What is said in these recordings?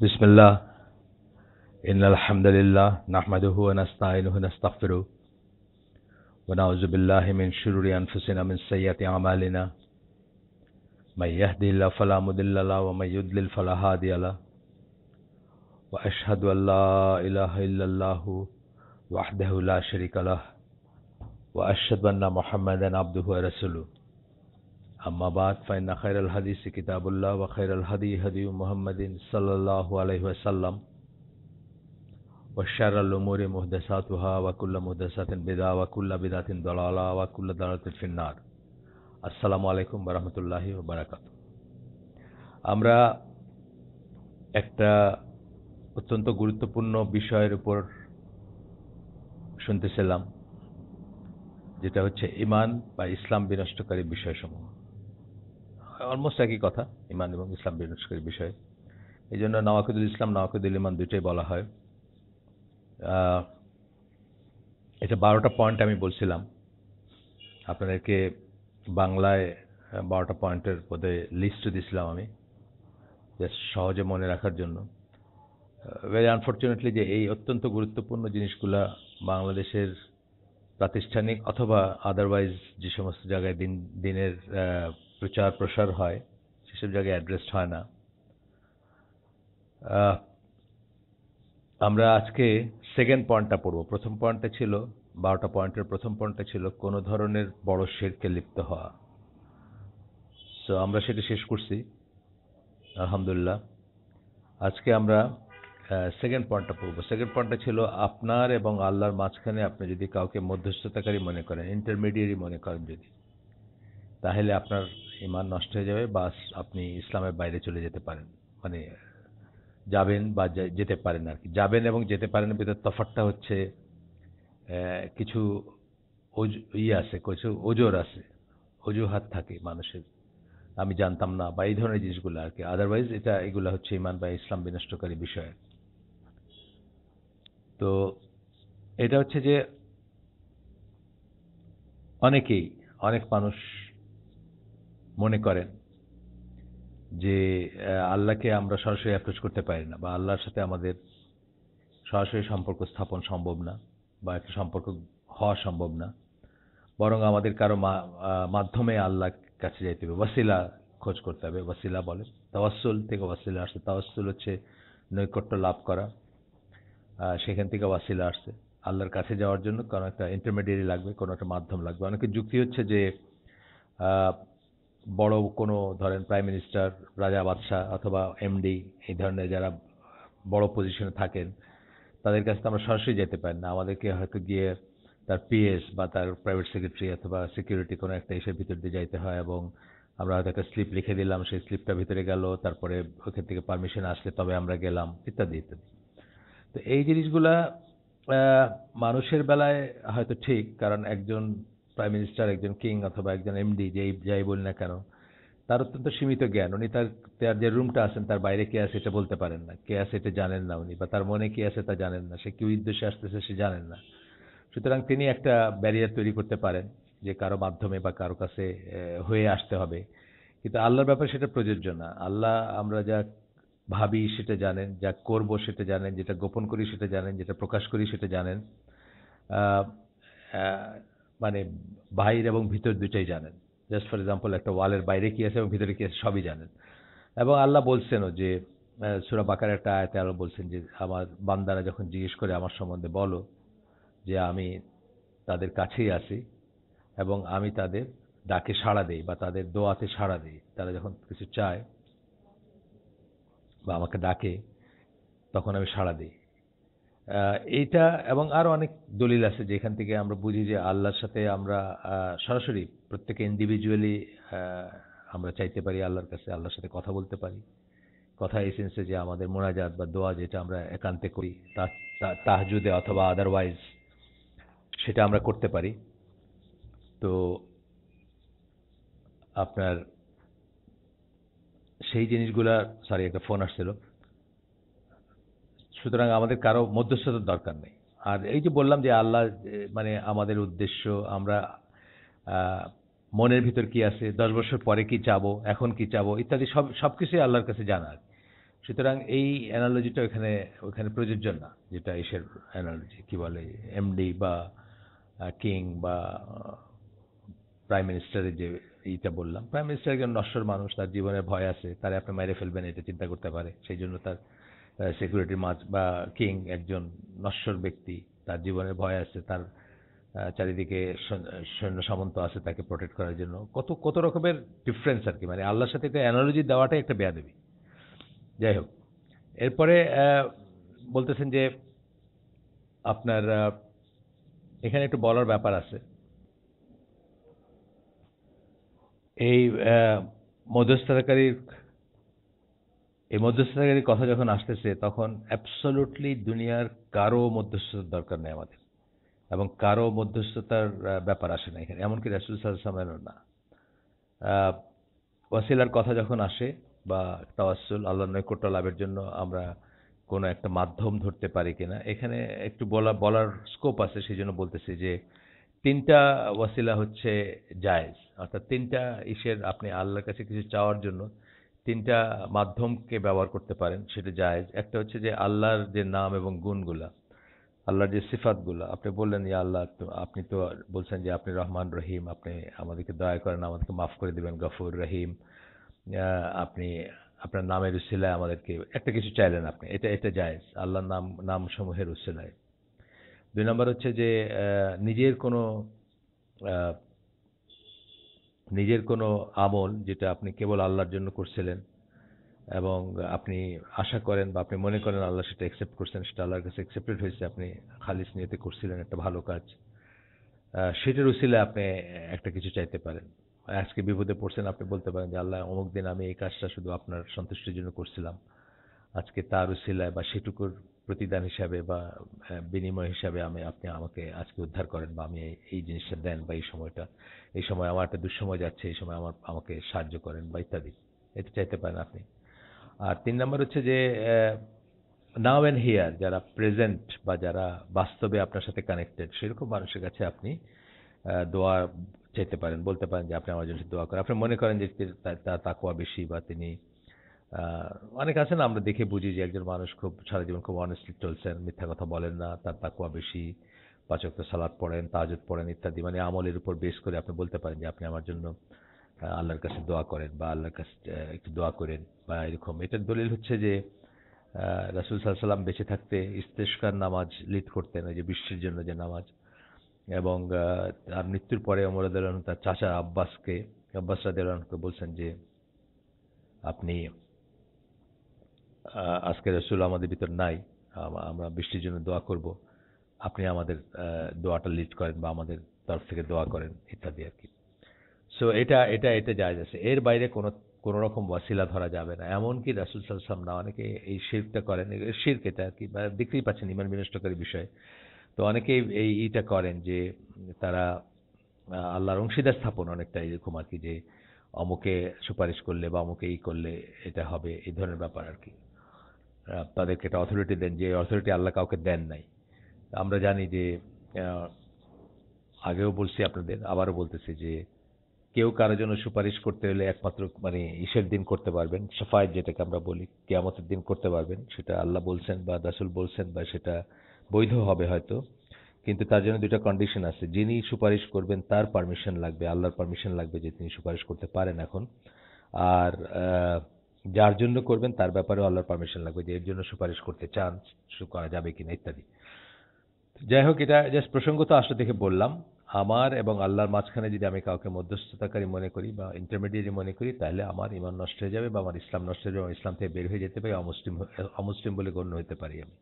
بسم الله إن الحمد لله نحمده ونستعينه ونستغفره ونعوذ بالله من شرور أنفسنا من سيئات أعمالنا من يهدي الله فلا مضل له ومن يضلل فلا هادي له وأشهد أن لا إله إلا الله وحده لا شريك له وأشهد أن محمدا عبده ورسوله أما بعد فإن خير الحديث كتاب الله وخير الهدي هدي محمد صلى الله عليه وسلم وشر الأمور محدثاتها وكل محدثة بدعة وكل بدعة ضلالة وكل ضلالة في النار আসসালামু আলাইকুম বারাহমতুল্লাহ বারাকাত আমরা একটা অত্যন্ত গুরুত্বপূর্ণ বিষয়ের উপর শুনতেছিলাম যেটা হচ্ছে ইমান বা ইসলাম বিনষ্টকারী বিষয়সমূহ অলমোস্ট একই কথা ইমান এবং ইসলাম বিনষ্কারের বিষয়ে এই জন্য নওয়াকিদুল ইসলাম নওয়াকিদুল ইমান দুইটাই বলা হয় এটা বারোটা পয়েন্ট আমি বলছিলাম আপনাদেরকে বাংলায় বারোটা পয়েন্টের পদে লিস্ট দিয়েছিলাম আমি সহজে মনে রাখার জন্য ভেরি আনফর্চুনেটলি যে এই অত্যন্ত গুরুত্বপূর্ণ জিনিসগুলা বাংলাদেশের প্রাতিষ্ঠানিক অথবা আদারওয়াইজ যে সমস্ত জায়গায় দিন দিনের প্রচার প্রসার হয় সেসব জায়গায় অ্যাড্রেসড হয় না আমরা আজকে সেকেন্ড পয়েন্টটা পড়ব প্রথম পয়েন্টটা ছিল বারোটা পয়েন্টের প্রথম পয়েন্টটা ছিল কোনো ধরনের বড় শেরকে লিপ্ত হওয়া সো আমরা সেটা শেষ করছি আলহামদুলিল্লাহ আজকে আমরা সেকেন্ড পয়েন্টটা পড়ব সেকেন্ড পয়েন্টটা ছিল আপনার এবং আল্লাহর মাঝখানে আপনি যদি কাউকে মধ্যস্থতাকারী মনে করেন ইন্টারমিডিয়েটই মনে করেন যদি তাহলে আপনার ইমান নষ্ট হয়ে যাবে বাস আপনি ইসলামের বাইরে চলে যেতে পারেন মানে যাবেন বা যেতে পারেন আর কি যাবেন এবং যেতে পারেন ভিতর তফাটটা হচ্ছে কিছু ইয়ে আছে কিছু ওজোর আছে অজুহাত থাকে মানুষের আমি জানতাম না বা এই ধরনের জিনিসগুলো আর কি আদারওয়াইজ এটা এগুলো হচ্ছে ইমান বা ইসলাম বিনষ্টকারী বিষয় তো এটা হচ্ছে যে অনেকেই অনেক মানুষ মনে করেন যে আল্লাহকে আমরা সরাসরি অ্যাপ্রোচ করতে পারি না বা আল্লাহর সাথে আমাদের সরাসরি সম্পর্ক স্থাপন সম্ভব না বা একটা সম্পর্ক হওয়া সম্ভব না বরং আমাদের কারো মাধ্যমে আল্লাহ কাছে যাইতে হবে ওয়াসিলা খোঁজ করতে হবে ওয়াসিলা বলে তাওয়াসুল থেকে ওয়াসিলা আসছে তাওয়াসুল হচ্ছে নৈকট্য লাভ করা সেখান থেকে ওয়াসিলা আসছে আল্লাহর কাছে যাওয়ার জন্য কোনো একটা ইন্টারমিডিয়েট লাগবে কোনো একটা মাধ্যম লাগবে অনেকে যুক্তি হচ্ছে যে বড় কোনো ধরেন প্রাইম মিনিস্টার রাজা বাদশাহ অথবা এমডি এই ধরনের যারা বড় পজিশনে থাকেন তাদের কাছে তো আমরা সরাসরি যেতে পারি না আমাদেরকে হয়তো গিয়ে তার পিএস বা তার প্রাইভেট সেক্রেটারি অথবা সিকিউরিটি কোনো একটা এসের ভিতর দিয়ে যাইতে হয় এবং আমরা হয়তো একটা স্লিপ লিখে দিলাম সেই স্লিপটা ভিতরে গেল তারপরে ওখান থেকে পারমিশন আসলে তবে আমরা গেলাম ইত্যাদি ইত্যাদি তো এই জিনিসগুলা মানুষের বেলায় হয়তো ঠিক কারণ একজন প্রাইম মিনিস্টার একজন কিং অথবা একজন এমডি যেই যাই বলি না কেন তার অত্যন্ত সীমিত জ্ঞান উনি তার তার যে রুমটা আছেন তার বাইরে কে আছে এটা বলতে পারেন না কে আছে এটা জানেন না উনি বা তার মনে কে আছে তা জানেন না সে কি উদ্দেশ্যে আসতেছে সে জানেন না সুতরাং তিনি একটা ব্যারিয়ার তৈরি করতে পারেন যে কারো মাধ্যমে বা কারো কাছে হয়ে আসতে হবে কিন্তু আল্লাহর ব্যাপারে সেটা প্রযোজ্য না আল্লাহ আমরা যা ভাবি সেটা জানেন যা করব সেটা জানেন যেটা গোপন করি সেটা জানেন যেটা প্রকাশ করি সেটা জানেন মানে বাইর এবং ভিতর দুটাই জানেন জাস্ট ফর এক্সাম্পল একটা ওয়ালের বাইরে কী আছে এবং ভিতরে কী আছে সবই জানেন এবং আল্লাহ বলছেনও যে সুরা বাকার একটা আয়তে আরও বলছেন যে আমার বান্দারা যখন জিজ্ঞেস করে আমার সম্বন্ধে বলো যে আমি তাদের কাছেই আসি এবং আমি তাদের ডাকে সাড়া দেই বা তাদের দোয়াতে সাড়া দিই তারা যখন কিছু চায় বা আমাকে ডাকে তখন আমি সাড়া দিই এইটা এবং আরও অনেক দলিল আছে যেখান থেকে আমরা বুঝি যে আল্লাহর সাথে আমরা সরাসরি প্রত্যেকে ইন্ডিভিজুয়ালি আমরা চাইতে পারি আল্লাহর কাছে আল্লাহর সাথে কথা বলতে পারি কথা এই সেন্সে যে আমাদের মোনাজাত বা দোয়া যেটা আমরা একান্তে করি তা তাহজুদে অথবা আদারওয়াইজ সেটা আমরা করতে পারি তো আপনার সেই জিনিসগুলা সরি একটা ফোন আসছিল সুতরাং আমাদের কারো মধ্যস্থতার দরকার নেই আর এই যে বললাম যে আল্লাহ মানে আমাদের উদ্দেশ্য আমরা মনের ভিতর কি আছে দশ বছর পরে কি চাব এখন কি চাব ইত্যাদি সব সব কিছুই আল্লাহর কাছে জানার সুতরাং এই অ্যানালজিটা ওখানে ওখানে প্রযোজ্য না যেটা এসের অ্যানালজি কি বলে এমডি বা কিং বা প্রাইম মিনিস্টারের যে এইটা বললাম প্রাইম মিনিস্টার একজন নশ্বর মানুষ তার জীবনে ভয় আছে তারা আপনি মেরে ফেলবেন এটা চিন্তা করতে পারে সেই জন্য তার সিকিউরিটি মাছ বা কিং একজন নশ্বর ব্যক্তি তার জীবনে ভয় আছে তার চারিদিকে সৈন্য সামন্ত আছে তাকে প্রোটেক্ট করার জন্য কত কত রকমের ডিফারেন্স আর কি মানে আল্লাহর সাথে একটা অ্যানালজি দেওয়াটাই একটা দেবী যাই হোক এরপরে বলতেছেন যে আপনার এখানে একটু বলার ব্যাপার আছে এই মধ্যস্থতাকারীর এই মধ্যস্থতাকারীর কথা যখন আসতেছে তখন অ্যাবসলুটলি দুনিয়ার কারো মধ্যস্থতার দরকার নেই আমাদের এবং কারো মধ্যস্থতার ব্যাপার আসে না এখানে এমনকি রাসুল সাল্লামেরও না ওয়াসিলার কথা যখন আসে বা তাওয়াসুল আল্লাহ নৈকট্য লাভের জন্য আমরা কোনো একটা মাধ্যম ধরতে পারি কিনা এখানে একটু বলা বলার স্কোপ আছে সেই জন্য বলতেছি যে তিনটা ওয়াসিলা হচ্ছে জায়েজ অর্থাৎ তিনটা ইসের আপনি আল্লাহর কাছে কিছু চাওয়ার জন্য তিনটা মাধ্যমকে ব্যবহার করতে পারেন সেটা জায়েজ একটা হচ্ছে যে আল্লাহর যে নাম এবং গুণগুলা আল্লাহর যে সিফাতগুলো আপনি বললেন ইয়া আল্লাহ আপনি তো বলছেন যে আপনি রহমান রহিম আপনি আমাদেরকে দয়া করেন আমাদেরকে মাফ করে দেবেন গফুর রহিম আপনি আপনার নামের উসিলায় আমাদেরকে একটা কিছু চাইলেন আপনি এটা এটা জায়েজ আল্লাহর নাম নামসমূহের উসিলায় দুই নম্বর হচ্ছে যে নিজের কোনো নিজের কোনো আমল যেটা আপনি কেবল আল্লাহর জন্য করছিলেন এবং আপনি আশা করেন বা আপনি মনে করেন আল্লাহ সেটা অ্যাকসেপ্ট করছেন সেটা আল্লাহর কাছে অ্যাকসেপ্টেড হয়েছে আপনি খালিস নিয়েতে করছিলেন একটা ভালো কাজ সেটার উচিলে আপনি একটা কিছু চাইতে পারেন আজকে বিপদে পড়ছেন আপনি বলতে পারেন যে আল্লাহ অমুক দিন আমি এই কাজটা শুধু আপনার সন্তুষ্টির জন্য করছিলাম আজকে তার উচিলায় বা সেটুকুর প্রতিদান হিসাবে বা বিনিময় হিসাবে আমি আপনি আমাকে আজকে উদ্ধার করেন বা আমি এই জিনিসটা দেন বা এই সময়টা এই সময় আমার একটা দুঃসময় যাচ্ছে এই সময় আমার আমাকে সাহায্য করেন বা ইত্যাদি এটা চাইতে পারেন আপনি আর তিন নম্বর হচ্ছে যে নাও অ্যান্ড হিয়ার যারা প্রেজেন্ট বা যারা বাস্তবে আপনার সাথে কানেক্টেড সেরকম মানুষের কাছে আপনি দোয়া চাইতে পারেন বলতে পারেন যে আপনি আমার জন্য দোয়া করেন আপনি মনে করেন যে তার তাকুয়া বেশি বা তিনি অনেক আছে না আমরা দেখে বুঝি যে একজন মানুষ খুব সারা জীবন খুব অনেস্টলি চলছেন মিথ্যা কথা বলেন না তার তাকুয়া বেশি পাচক সালাদ পড়েন তাজত পড়েন ইত্যাদি মানে আমলের উপর বেশ করে আপনি বলতে পারেন যে আপনি আমার জন্য আল্লাহর কাছে দোয়া করেন বা আল্লাহর কাছে একটু দোয়া করেন বা এরকম এটার দলিল হচ্ছে যে রাসুল সাল্লাম বেঁচে থাকতে ইস্তেস্কার নামাজ লিড করতেন ওই যে বিশ্বের জন্য যে নামাজ এবং তার মৃত্যুর পরে অমরাদ তার চাচা আব্বাসকে আব্বাস রাদ বলছেন যে আপনি আজকে রসুল আমাদের ভিতর নাই আমরা বৃষ্টির জন্য দোয়া করব আপনি আমাদের দোয়াটা লিড করেন বা আমাদের তরফ থেকে দোয়া করেন ইত্যাদি আর কি সো এটা এটা এটা যায় আছে এর বাইরে কোনো কোনো রকম ওয়াসিলা ধরা যাবে না এমনকি রাসুল সালসাম না অনেকে এই শিরকটা করেন শির্ক এটা আর কি দেখতেই পাচ্ছেন ইমান বিনষ্টকারী বিষয় তো অনেকেই এই ইটা করেন যে তারা আল্লাহর অংশীদার স্থাপন অনেকটা এরকম আর কি যে অমুকে সুপারিশ করলে বা অমুকে ই করলে এটা হবে এই ধরনের ব্যাপার আর কি তাদেরকে একটা অথরিটি দেন যে অথরিটি আল্লাহ কাউকে দেন নাই আমরা জানি যে আগেও বলছি আপনাদের আবারও বলতেছি যে কেউ কারোর জন্য সুপারিশ করতে হলে একমাত্র মানে ঈশের দিন করতে পারবেন সাফায়ত যেটাকে আমরা বলি কেয়ামতের দিন করতে পারবেন সেটা আল্লাহ বলছেন বা দাসুল বলছেন বা সেটা বৈধ হবে হয়তো কিন্তু তার জন্য দুটা কন্ডিশন আছে যিনি সুপারিশ করবেন তার পারমিশন লাগবে আল্লাহর পারমিশন লাগবে যে তিনি সুপারিশ করতে পারেন এখন আর যার জন্য করবেন তার ব্যাপারে আল্লাহর পারমিশন লাগবে যে এর জন্য সুপারিশ করতে চান করা যাবে কিনা ইত্যাদি যাই হোক এটা জাস্ট প্রসঙ্গ তো আসলে দেখে বললাম আমার এবং আল্লাহর মাঝখানে যদি আমি কাউকে মধ্যস্থতাকারী মনে করি বা ইন্টারমিডিয়েট মনে করি তাহলে আমার ইমান নষ্ট হয়ে যাবে বা আমার ইসলাম নষ্ট হয়ে যাবে আমার ইসলাম থেকে বের হয়ে যেতে পারি অমুসলিম অমুসলিম বলে গণ্য হতে পারি আমি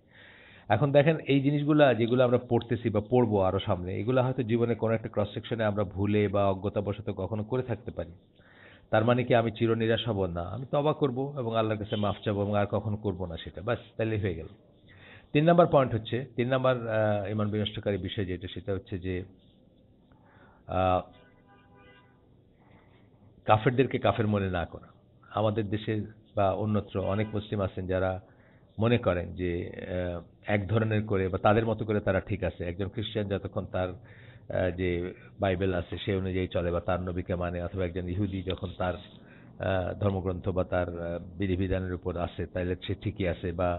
এখন দেখেন এই জিনিসগুলো যেগুলো আমরা পড়তেছি বা পড়বো আরও সামনে এগুলো হয়তো জীবনে কোনো একটা ক্রস সেকশনে আমরা ভুলে বা অজ্ঞতাবশত কখনো করে থাকতে পারি তার মানে কি আমি চিরনিরাশ হব না আমি তবা করব এবং আল্লাহর কাছে মাফ চাবো এবং আর কখন করব না সেটা বাস তাহলে হয়ে গেল তিন নম্বর পয়েন্ট হচ্ছে তিন নাম্বার ইমান বিনষ্টকারী বিষয় যেটা সেটা হচ্ছে যে কাফেরদেরকে কাফের মনে না করা আমাদের দেশে বা অন্যত্র অনেক মুসলিম আছেন যারা মনে করেন যে এক ধরনের করে বা তাদের মতো করে তারা ঠিক আছে একজন খ্রিস্টান যতক্ষণ তার যে বাইবেল আছে সে অনুযায়ী চলে বা তার নবীকে মানে অথবা একজন ইহুদি যখন তার ধর্মগ্রন্থ বা তার বিধিবিধানের উপর আছে তাহলে সে ঠিকই আছে বা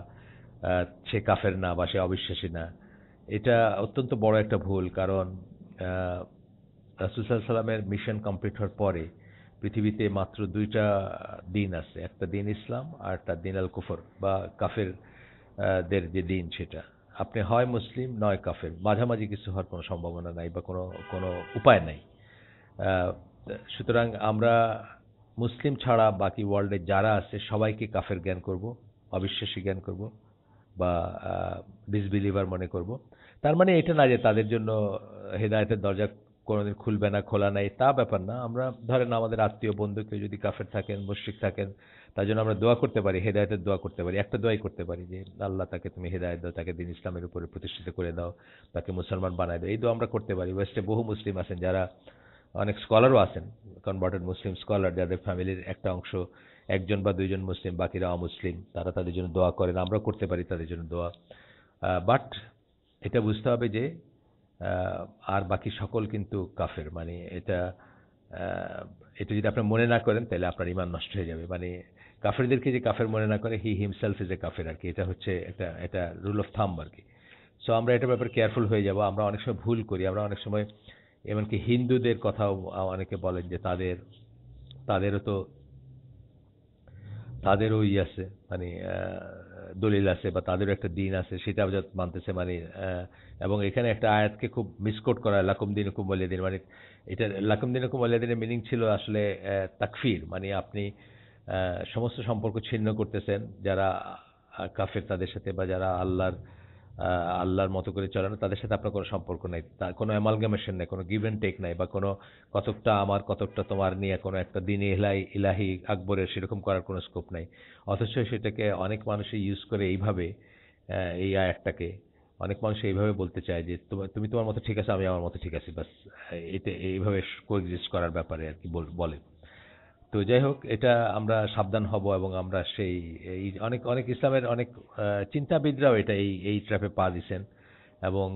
সে কাফের না বা সে অবিশ্বাসী না এটা অত্যন্ত বড় একটা ভুল কারণ রাসুলসাল সাল্লামের মিশন কমপ্লিট হওয়ার পরে পৃথিবীতে মাত্র দুইটা দিন আছে একটা দিন ইসলাম আর একটা দিন আল কুফর বা কাফের দের যে দিন সেটা আপনি হয় মুসলিম নয় কাফের মাঝামাঝি কিছু হওয়ার কোনো সম্ভাবনা নাই বা কোনো কোনো উপায় নাই সুতরাং আমরা মুসলিম ছাড়া বাকি ওয়ার্ল্ডে যারা আছে সবাইকে কাফের জ্ঞান করব অবিশ্বাসী জ্ঞান করব বা ডিসবিলিভার মনে করব তার মানে এটা না যে তাদের জন্য হেদায়তের দরজা কোনোদিন খুলবে না খোলা নাই তা ব্যাপার না আমরা ধরেন আমাদের আত্মীয় বন্ধু কেউ যদি কাফের থাকেন মুশ্রিক থাকেন তার জন্য আমরা দোয়া করতে পারি হেদায়তের দোয়া করতে পারি একটা দোয়াই করতে পারি যে আল্লাহ তাকে তুমি হেদায়ত দাও তাকে দিন ইসলামের উপরে প্রতিষ্ঠিত করে দাও তাকে মুসলমান বানায় দাও এই দোয়া আমরা করতে পারি ওয়েস্টে বহু মুসলিম আছেন যারা অনেক স্কলারও আছেন কনভার্টেড মুসলিম স্কলার যাদের ফ্যামিলির একটা অংশ একজন বা দুইজন মুসলিম বাকিরা অমুসলিম তারা তাদের জন্য দোয়া করেন আমরাও করতে পারি তাদের জন্য দোয়া বাট এটা বুঝতে হবে যে আর বাকি সকল কিন্তু কাফের মানে এটা এটা যদি আপনি মনে না করেন তাহলে আপনার ইমান নষ্ট হয়ে যাবে মানে কাফেরদেরকে যে কাফের মনে না করে হি হিমসেলফ ইজ এ কাফের আর কি এটা হচ্ছে একটা একটা রুল অফ থাম আর কি সো আমরা এটার ব্যাপারে কেয়ারফুল হয়ে যাব আমরা অনেক সময় ভুল করি আমরা অনেক সময় এমনকি হিন্দুদের কথাও অনেকে বলেন যে তাদের তাদেরও তো তাদেরও ই আছে মানে দলিল আছে বা তাদেরও একটা দিন আছে সেটা মানতেছে মানে এবং এখানে একটা আয়াতকে খুব মিসকোট করা লাকুম দিন হুকুম দিন মানে এটা লাকুম দিন হুকুম দিনের মিনিং ছিল আসলে তাকফির মানে আপনি সমস্ত সম্পর্ক ছিন্ন করতেছেন যারা কাফের তাদের সাথে বা যারা আল্লাহর আল্লাহর মতো করে চলে না তাদের সাথে আপনার কোনো সম্পর্ক নেই তার কোনো অ্যামালগামেশন নেই কোনো গিভ অ্যান্ড টেক নাই বা কোনো কতকটা আমার কতকটা তোমার নিয়ে কোনো একটা দিন ইহলাই ইলাহি আকবরের সেরকম করার কোনো স্কোপ নাই অথচ সেটাকে অনেক মানুষই ইউজ করে এইভাবে এই আয়াতটাকে অনেক মানুষ এইভাবে বলতে চায় যে তুমি তোমার মতো ঠিক আছে আমি আমার মতো ঠিক আছি বাস এতে এইভাবে কোএক্সিস্ট করার ব্যাপারে আর কি বলে তো যাই হোক এটা আমরা সাবধান হব এবং আমরা সেই এই অনেক অনেক ইসলামের অনেক চিন্তাবিদরাও এটা এই এই ট্র্যাপে পা দিছেন এবং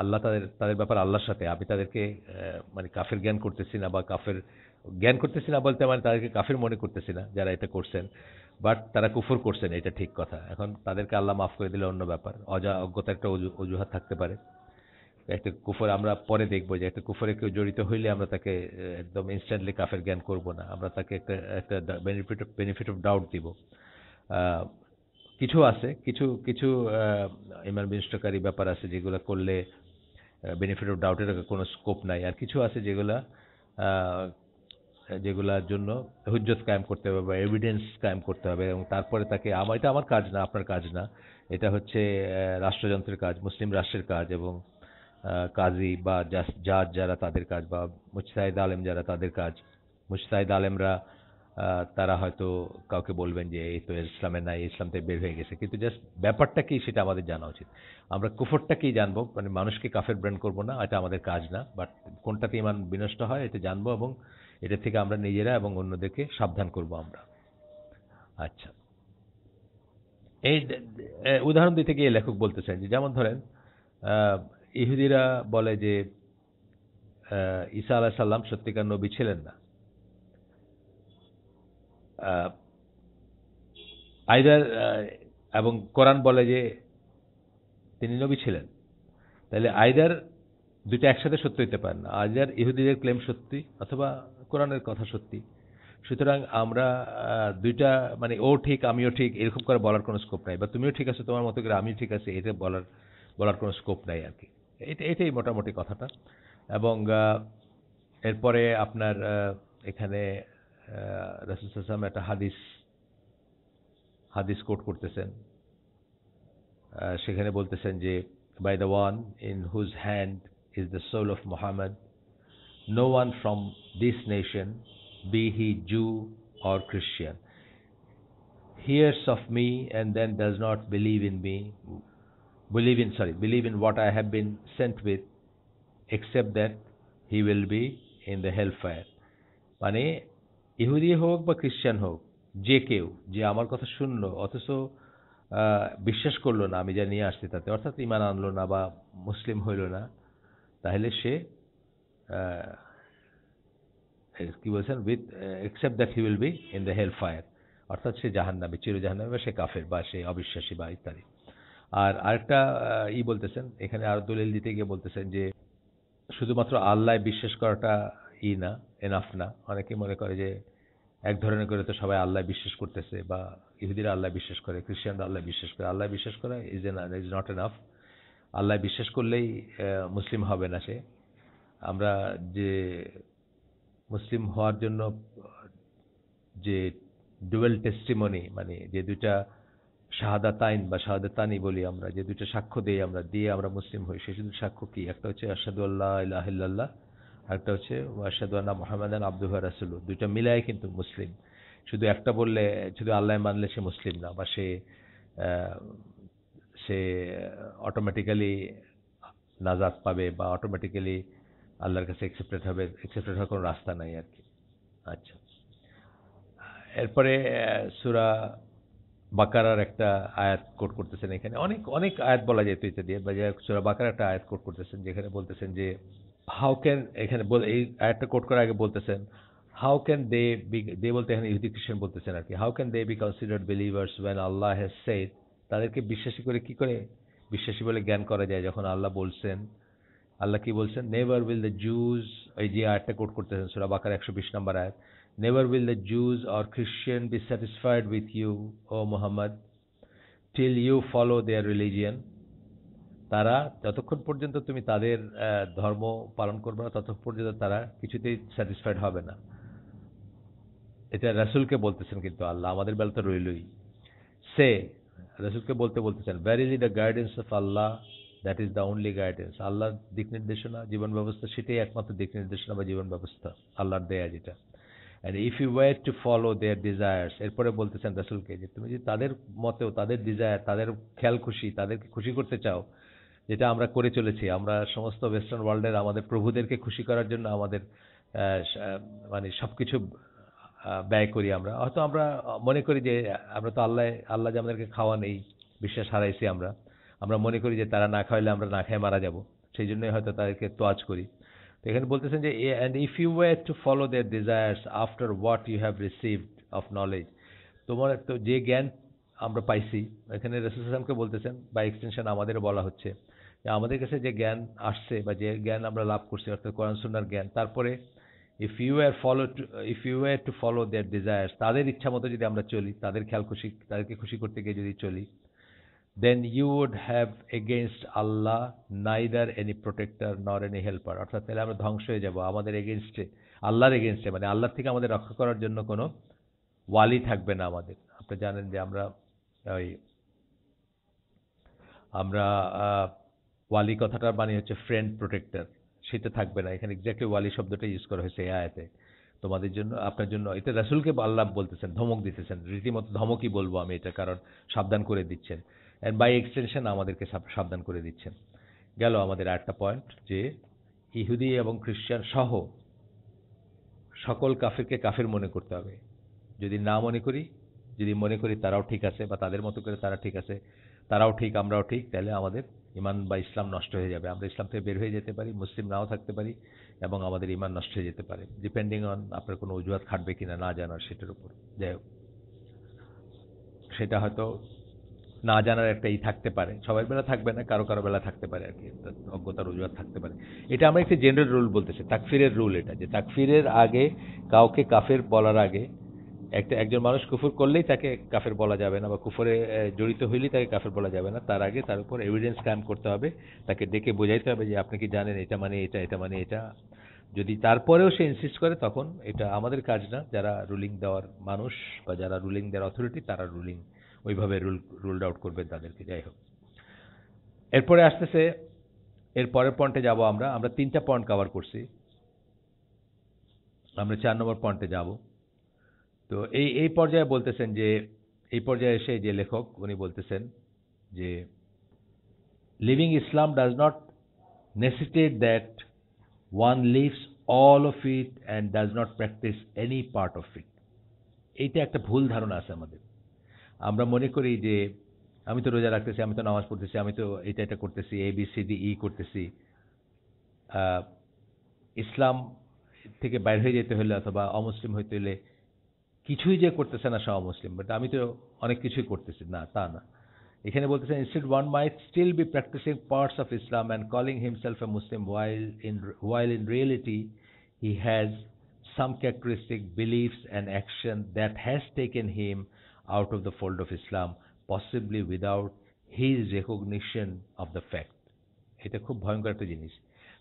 আল্লাহ তাদের তাদের ব্যাপার আল্লাহর সাথে আমি তাদেরকে মানে কাফের জ্ঞান করতেছি না বা কাফের জ্ঞান করতেছি না বলতে মানে তাদেরকে কাফের মনে করতেছি না যারা এটা করছেন বাট তারা কুফর করছেন এটা ঠিক কথা এখন তাদেরকে আল্লাহ মাফ করে দিলে অন্য ব্যাপার অজা অজ্ঞতা একটা অজুহাত থাকতে পারে একটা কুফর আমরা পরে দেখব যে একটা কুফরে কেউ জড়িত হইলে আমরা তাকে একদম ইনস্ট্যান্টলি কাফের জ্ঞান করব না আমরা তাকে একটা একটা বেনিফিট বেনিফিট অফ ডাউট দিব কিছু আছে কিছু কিছু ইমান বিনিষ্টকারী ব্যাপার আছে যেগুলো করলে বেনিফিট অফ ডাউটের কোনো স্কোপ নাই আর কিছু আছে যেগুলা যেগুলার জন্য হুজ্জত কায়েম করতে হবে বা এভিডেন্স কায়েম করতে হবে এবং তারপরে তাকে আমার এটা আমার কাজ না আপনার কাজ না এটা হচ্ছে রাষ্ট্রযন্ত্রের কাজ মুসলিম রাষ্ট্রের কাজ এবং কাজী বা জাজ যারা তাদের কাজ বা মুস্তাহিদ আলেম যারা তাদের কাজ মুস্তাহিদ আলেমরা তারা হয়তো কাউকে বলবেন যে এই তো ইসলামের নাই ইসলাম থেকে বের হয়ে গেছে কিন্তু জাস্ট ব্যাপারটা কী সেটা আমাদের জানা উচিত আমরা কী জানবো মানে মানুষকে কাফের ব্র্যান্ড করব না এটা আমাদের কাজ না বাট কোনটাতে ইমান বিনষ্ট হয় এটা জানবো এবং এটা থেকে আমরা নিজেরা এবং অন্যদেরকে সাবধান করব আমরা আচ্ছা এই উদাহরণ দিতে গিয়ে লেখক বলতে চাই যে যেমন ধরেন ইহুদিরা বলে যে ঈসা আলাহ সাল্লাম সত্যিকার নবী ছিলেন না আইদার এবং কোরআন বলে যে তিনি নবী ছিলেন তাহলে আইদার দুইটা একসাথে সত্য হইতে পারেন না আইদার ইহুদিদের ক্লেম সত্যি অথবা কোরআনের কথা সত্যি সুতরাং আমরা দুইটা মানে ও ঠিক আমিও ঠিক এরকম করে বলার কোনো স্কোপ নাই বা তুমিও ঠিক আছে তোমার মতো করে আমিও ঠিক আছে এটা বলার বলার কোনো স্কোপ নাই আর কি এটা এটাই মোটামুটি কথাটা এবং এরপরে আপনার এখানে রাসুল সাল্লাম একটা হাদিস হাদিস কোট করতেছেন সেখানে বলতেছেন যে by the one in whose hand is the soul of Muhammad no one from this nation be he Jew or Christian hears of me and then does not believe in me believe in sorry believe in what I have been sent with except that he will be in the hellfire মানে ইহুদি হোক বা Christian হোক যে কেউ যে আমার কথা শুনল অথচ বিশ্বাস করলো না আমি যা নিয়ে আসছি তাতে অর্থাৎ ইমান আনলো না বা মুসলিম হইল না তাহলে সে কি বলছেন with except that he will be in the hell fire অর্থাৎ সে জাহান্নামে চির জাহান্নামে বা সে কাফের বা সে অবিশ্বাসী বা ইত্যাদি আর আরেকটা ই বলতেছেন এখানে আর দলিল দিতে গিয়ে বলতেছেন যে শুধুমাত্র আল্লাহ বিশ্বাস করাটা ই না এনাফ না অনেকে মনে করে যে এক ধরনের করে তো সবাই আল্লাহ বিশ্বাস করতেছে বা ইহুদিরা আল্লাহ বিশ্বাস করে খ্রিস্টানরা আল্লাহ বিশ্বাস করে আল্লাহ বিশ্বাস করা is a is not enough আল্লাহ বিশ্বাস করলেই মুসলিম হবে না সে আমরা যে মুসলিম হওয়ার জন্য যে ডুয়েল টেস্টিমনি মানে যে দুইটা শাহাদাতাইন বা শাহাদাতানি বলি আমরা যে দুইটা সাক্ষ্য দিই আমরা দিয়ে আমরা মুসলিম হই সেই দুটো সাক্ষ্য কি একটা হচ্ছে আসাদু আল্লাহ আর একটা হচ্ছে আসাদু আল্লাহ মোহাম্মদ আব্দুহ রাসুল্লু দুইটা মিলাই কিন্তু মুসলিম শুধু একটা বললে শুধু আল্লাহ মানলে সে মুসলিম না বা সে সে অটোমেটিক্যালি নাজাদ পাবে বা অটোমেটিক্যালি আল্লাহর কাছে অ্যাকসেপ্টেড হবে অ্যাকসেপ্টেড হওয়ার কোনো রাস্তা নাই আর কি আচ্ছা এরপরে সুরা বাকারার একটা আয়াত কোট করতেছেন এখানে অনেক অনেক আয়াত বলা যেত এটা সুরা বাকার একটা আয়াত কোট করতেছেন যেখানে বলতেছেন যে হাউ ক্যান এখানে এই আয়াতটা কোট করার আগে বলতেছেন how can they be they বলতে এখানে ইহুদি খ্রিস্টান বলতেছেন আর কি how can they be considered believers when Allah has said তাদেরকে বিশ্বাসী করে কি করে বিশ্বাসী বলে জ্ঞান করা যায় যখন আল্লাহ বলছেন আল্লাহ কি বলছেন নেভার উইল দ্য জুজ এই যে আয়াতটা কোট করতেছেন সুরা বাকার একশো বিশ নম্বর আয়াত Never will the Jews or Christian be satisfied with you, O Muhammad, till you follow their religion. তারা যতক্ষণ পর্যন্ত তুমি তাদের ধর্ম পালন করবে না ততক্ষণ পর্যন্ত তারা কিছুতেই স্যাটিসফাইড হবে না এটা রাসুলকে বলতেছেন কিন্তু আল্লাহ আমাদের বেলা তো রইলই সে রাসুলকে বলতে বলতেছেন verily the guidance of Allah that is the only guidance আল্লাহর দিক নির্দেশনা জীবন ব্যবস্থা সেটাই একমাত্র দিক নির্দেশনা বা জীবন ব্যবস্থা আল্লাহর দেয়া যেটা and if you were to follow their desires এরপরে বলতেছেন রাসুলকে যে তুমি যদি তাদের মতেও তাদের ডিজায়ার তাদের খেয়াল খুশি তাদেরকে খুশি করতে চাও যেটা আমরা করে চলেছি আমরা সমস্ত ওয়েস্টার্ন ওয়ার্ল্ডের আমাদের প্রভুদেরকে খুশি করার জন্য আমাদের মানে সব কিছু ব্যয় করি আমরা হয়তো আমরা মনে করি যে আমরা তো আল্লাহ আল্লাহ যে আমাদেরকে খাওয়া নেই বিশ্বাস হারাইছি আমরা আমরা মনে করি যে তারা না খাওয়াইলে আমরা না খেয়ে মারা যাব সেই জন্যই হয়তো তাদেরকে তোয়াজ করি এখানে বলতেছেন যে and if you were to follow their desires after what you have received of knowledge তোমার তো যে জ্ঞান আমরা পাইছি এখানে রেসুলামকে বলতেছেন বা এক্সটেনশন আমাদের বলা হচ্ছে আমাদের কাছে যে জ্ঞান আসছে বা যে জ্ঞান আমরা লাভ করছি অর্থাৎ কোরআন সুন্নার জ্ঞান তারপরে if you are follow to if you are to follow their desires তাদের ইচ্ছা মতো যদি আমরা চলি তাদের খেয়াল খুশি তাদেরকে খুশি করতে গিয়ে যদি চলি then you would have against Allah neither any protector nor any helper অর্থাৎ তাহলে আমরা ধ্বংস হয়ে যাব আমাদের এগেনস্টে আল্লাহর এগেনস্টে মানে আল্লাহ থেকে আমাদের রক্ষা করার জন্য কোনো ওয়ালি থাকবে না আমাদের আপনি জানেন যে আমরা ওই আমরা ওয়ালি কথাটার মানে হচ্ছে ফ্রেন্ড প্রোটেক্টর সেটা থাকবে না এখানে এক্স্যাক্টলি ওয়ালি শব্দটা ইউজ করা হয়েছে এ আয়াতে তোমাদের জন্য আপনার জন্য এটা রাসুলকে আল্লাহ বলতেছেন ধমক দিতেছেন রীতিমতো ধমকই বলবো আমি এটা কারণ সাবধান করে দিচ্ছেন অ্যান্ড বাই এক্সটেনশন আমাদেরকে সাবধান করে দিচ্ছেন গেল আমাদের একটা পয়েন্ট যে ইহুদি এবং খ্রিস্টান সহ সকল কাফেরকে কাফের মনে করতে হবে যদি না মনে করি যদি মনে করি তারাও ঠিক আছে বা তাদের মতো করে তারা ঠিক আছে তারাও ঠিক আমরাও ঠিক তাহলে আমাদের ইমান বা ইসলাম নষ্ট হয়ে যাবে আমরা ইসলাম থেকে বের হয়ে যেতে পারি মুসলিম নাও থাকতে পারি এবং আমাদের ইমান নষ্ট হয়ে যেতে পারে ডিপেন্ডিং অন আপনার কোনো অজুহাত খাটবে কিনা না জানার সেটার উপর যাই হোক সেটা হয়তো না জানার একটা ই থাকতে পারে সবাই বেলা থাকবে না কারো কারো বেলা থাকতে পারে আর কি অজ্ঞতা রোজগার থাকতে পারে এটা আমরা একটা জেনারেল রুল বলতেছি তাকফিরের রুল এটা যে তাকফিরের আগে কাউকে কাফের বলার আগে একটা একজন মানুষ কুফুর করলেই তাকে কাফের বলা যাবে না বা কুফুরে জড়িত হইলেই তাকে কাফের বলা যাবে না তার আগে তার উপর এভিডেন্স কায়েম করতে হবে তাকে ডেকে বোঝাইতে হবে যে আপনি কি জানেন এটা মানে এটা এটা মানে এটা যদি তারপরেও সে ইনসিস্ট করে তখন এটা আমাদের কাজ না যারা রুলিং দেওয়ার মানুষ বা যারা রুলিং দেওয়ার অথরিটি তারা রুলিং ওইভাবে রুল রুলড আউট করবে তাদেরকে যাই হোক এরপরে আসতেছে এর পরের পয়েন্টে যাব আমরা আমরা তিনটা পয়েন্ট কভার করছি আমরা চার নম্বর পয়েন্টে যাব তো এই এই পর্যায়ে বলতেছেন যে এই পর্যায়ে এসে যে লেখক উনি বলতেছেন যে living Islam does not necessitate that one leaves all of it and does not practice any part of it এইটা একটা ভুল ধারণা আছে আমাদের আমরা মনে করি যে আমি তো রোজা রাখতেছি আমি তো নামাজ পড়তেছি আমি তো এটা এটা করতেছি A B C D E করতেছি ইসলাম থেকে বাইর হয়ে যেতে হলে অথবা অমুসলিম হইতে হলে কিছুই যে করতেছে না সব অমুসলিম বাট আমি তো অনেক কিছুই করতেছি না তা না এখানে বলতেছেন instead one may still be practicing parts of Islam and calling himself a Muslim while in while in reality he has some characteristic beliefs and action that has taken him out of the fold of Islam, possibly without his recognition of the fact. এটা খুব ভয়ঙ্কর একটা জিনিস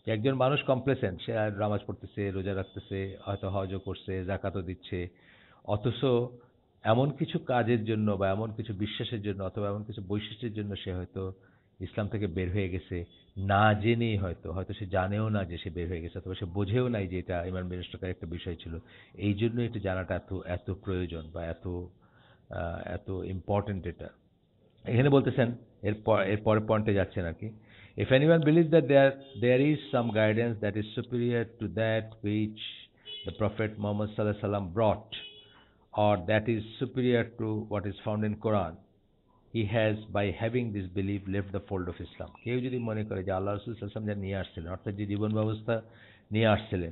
যে একজন মানুষ complacent সে আর নামাজ পড়তেছে রোজা রাখতেছে হয়তো হজও করছে জাকাতও দিচ্ছে অথচ এমন কিছু কাজের জন্য বা এমন কিছু বিশ্বাসের জন্য অথবা এমন কিছু বৈশিষ্ট্যের জন্য সে হয়তো ইসলাম থেকে বের হয়ে গেছে না জেনেই হয়তো হয়তো সে জানেও না যে সে বের হয়ে গেছে অথবা সে বোঝেও নাই যে এটা ইমান বেরেস্টকার একটা বিষয় ছিল এই জন্য এটা জানাটা এত এত প্রয়োজন বা এত এত ইম্পর্টেন্ট এটা এখানে বলতেছেন এরপর এরপরের পয়েন্টে যাচ্ছেন আর কি If anyone believes that there, there is some guidance that is superior to that which the Prophet Muhammad brought, or that is superior to what is found in Quran, he has, by having this belief, left the fold of Islam. কেউ যদি মনে করে যে আল্লাহ রসুল সাল্লাম যা নিয়ে আসছিলেন অর্থাৎ যে জীবন ব্যবস্থা নিয়ে আসছিলেন